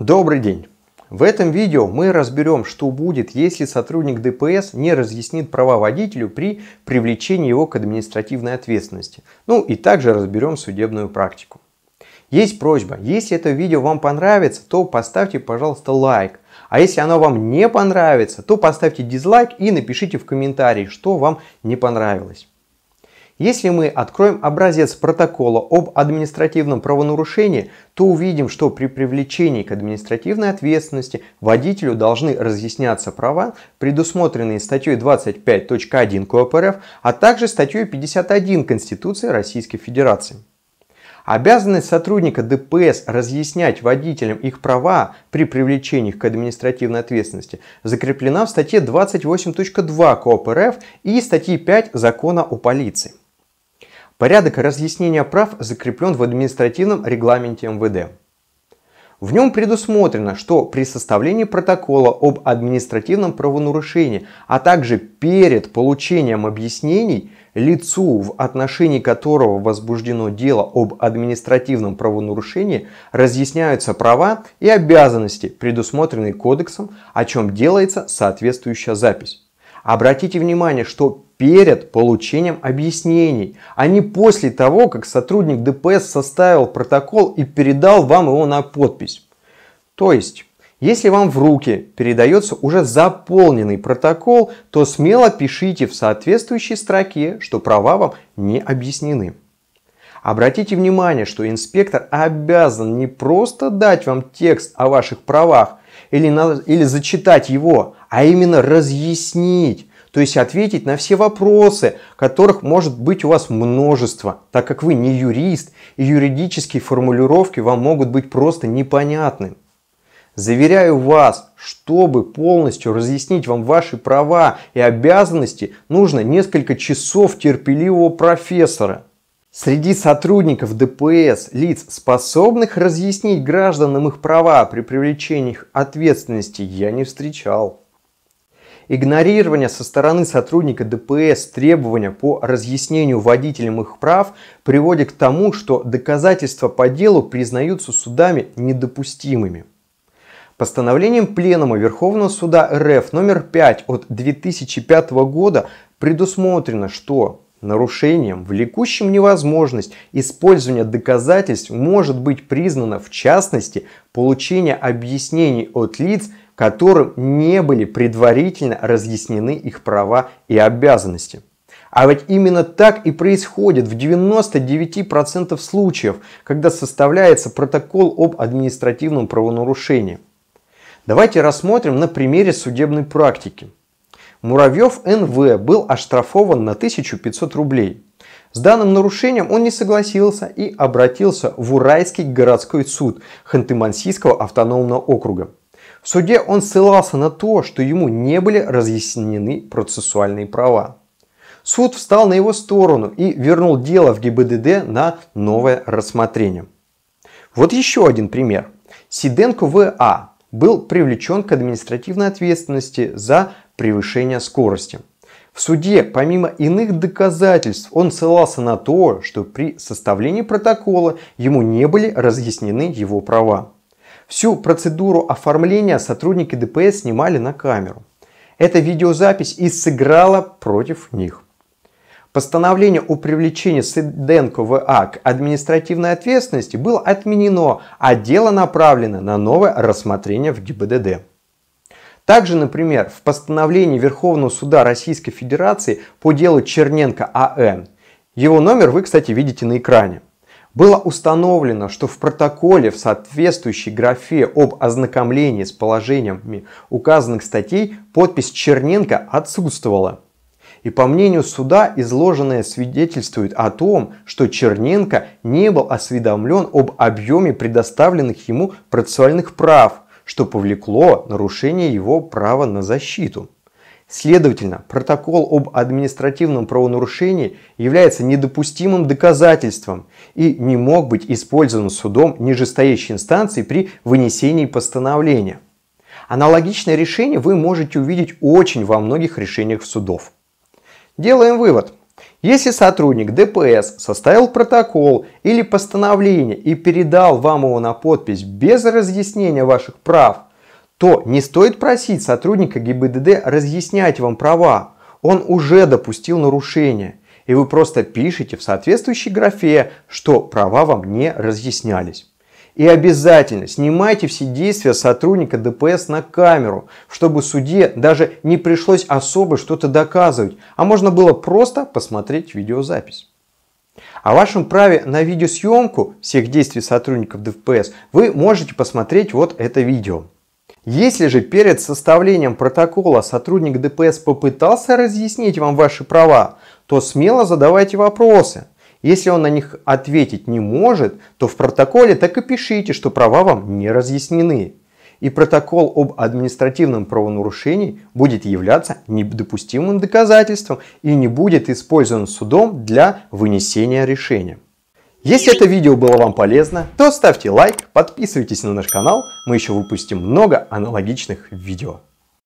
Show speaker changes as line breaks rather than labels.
Добрый день! В этом видео мы разберем, что будет, если сотрудник ДПС не разъяснит права водителю при привлечении его к административной ответственности. Ну и также разберем судебную практику. Есть просьба, если это видео вам понравится, то поставьте, пожалуйста, лайк. А если оно вам не понравится, то поставьте дизлайк и напишите в комментарии, что вам не понравилось. Если мы откроем образец протокола об административном правонарушении, то увидим, что при привлечении к административной ответственности водителю должны разъясняться права, предусмотренные статьей 25.1 КОП а также статьей 51 Конституции Российской Федерации. Обязанность сотрудника ДПС разъяснять водителям их права при привлечении их к административной ответственности закреплена в статье 28.2 КОП РФ и статье 5 Закона о полиции. Порядок разъяснения прав закреплен в административном регламенте МВД. В нем предусмотрено, что при составлении протокола об административном правонарушении, а также перед получением объяснений лицу, в отношении которого возбуждено дело об административном правонарушении, разъясняются права и обязанности, предусмотренные кодексом, о чем делается соответствующая запись. Обратите внимание, что перед получением объяснений, а не после того, как сотрудник ДПС составил протокол и передал вам его на подпись. То есть, если вам в руки передается уже заполненный протокол, то смело пишите в соответствующей строке, что права вам не объяснены. Обратите внимание, что инспектор обязан не просто дать вам текст о ваших правах или, на, или зачитать его, а именно разъяснить, то есть ответить на все вопросы, которых может быть у вас множество, так как вы не юрист, и юридические формулировки вам могут быть просто непонятны. Заверяю вас, чтобы полностью разъяснить вам ваши права и обязанности, нужно несколько часов терпеливого профессора. Среди сотрудников ДПС лиц, способных разъяснить гражданам их права при привлечении их ответственности, я не встречал. Игнорирование со стороны сотрудника ДПС требования по разъяснению водителям их прав приводит к тому, что доказательства по делу признаются судами недопустимыми. Постановлением Пленума Верховного суда РФ номер 5 от 2005 года предусмотрено, что нарушением, влекущим невозможность использования доказательств может быть признано в частности получение объяснений от лиц – которым не были предварительно разъяснены их права и обязанности. А ведь именно так и происходит в 99% случаев, когда составляется протокол об административном правонарушении. Давайте рассмотрим на примере судебной практики. Муравьев НВ был оштрафован на 1500 рублей. С данным нарушением он не согласился и обратился в Уральский городской суд Ханты-Мансийского автономного округа. В суде он ссылался на то, что ему не были разъяснены процессуальные права. Суд встал на его сторону и вернул дело в ГИБДД на новое рассмотрение. Вот еще один пример. Сиденко В.А. был привлечен к административной ответственности за превышение скорости. В суде, помимо иных доказательств, он ссылался на то, что при составлении протокола ему не были разъяснены его права. Всю процедуру оформления сотрудники ДПС снимали на камеру. Эта видеозапись и сыграла против них. Постановление о привлечении Сиденко ВА к административной ответственности было отменено, а дело направлено на новое рассмотрение в ГИБДД. Также, например, в постановлении Верховного суда Российской Федерации по делу Черненко АН. Его номер вы, кстати, видите на экране. Было установлено, что в протоколе в соответствующей графе об ознакомлении с положениями указанных статей подпись Черненко отсутствовала. И по мнению суда изложенное свидетельствует о том, что Черненко не был осведомлен об объеме предоставленных ему процессуальных прав, что повлекло нарушение его права на защиту. Следовательно, протокол об административном правонарушении является недопустимым доказательством и не мог быть использован судом нижестоящей инстанции при вынесении постановления. Аналогичное решение вы можете увидеть очень во многих решениях судов. Делаем вывод. Если сотрудник ДПС составил протокол или постановление и передал вам его на подпись без разъяснения ваших прав, то не стоит просить сотрудника ГИБДД разъяснять вам права. Он уже допустил нарушение, и вы просто пишете в соответствующей графе, что права вам не разъяснялись. И обязательно снимайте все действия сотрудника ДПС на камеру, чтобы суде даже не пришлось особо что-то доказывать, а можно было просто посмотреть видеозапись. О вашем праве на видеосъемку всех действий сотрудников ДПС вы можете посмотреть вот это видео. Если же перед составлением протокола сотрудник ДПС попытался разъяснить вам ваши права, то смело задавайте вопросы. Если он на них ответить не может, то в протоколе так и пишите, что права вам не разъяснены. И протокол об административном правонарушении будет являться недопустимым доказательством и не будет использован судом для вынесения решения. Если это видео было вам полезно, то ставьте лайк, подписывайтесь на наш канал, мы еще выпустим много аналогичных видео.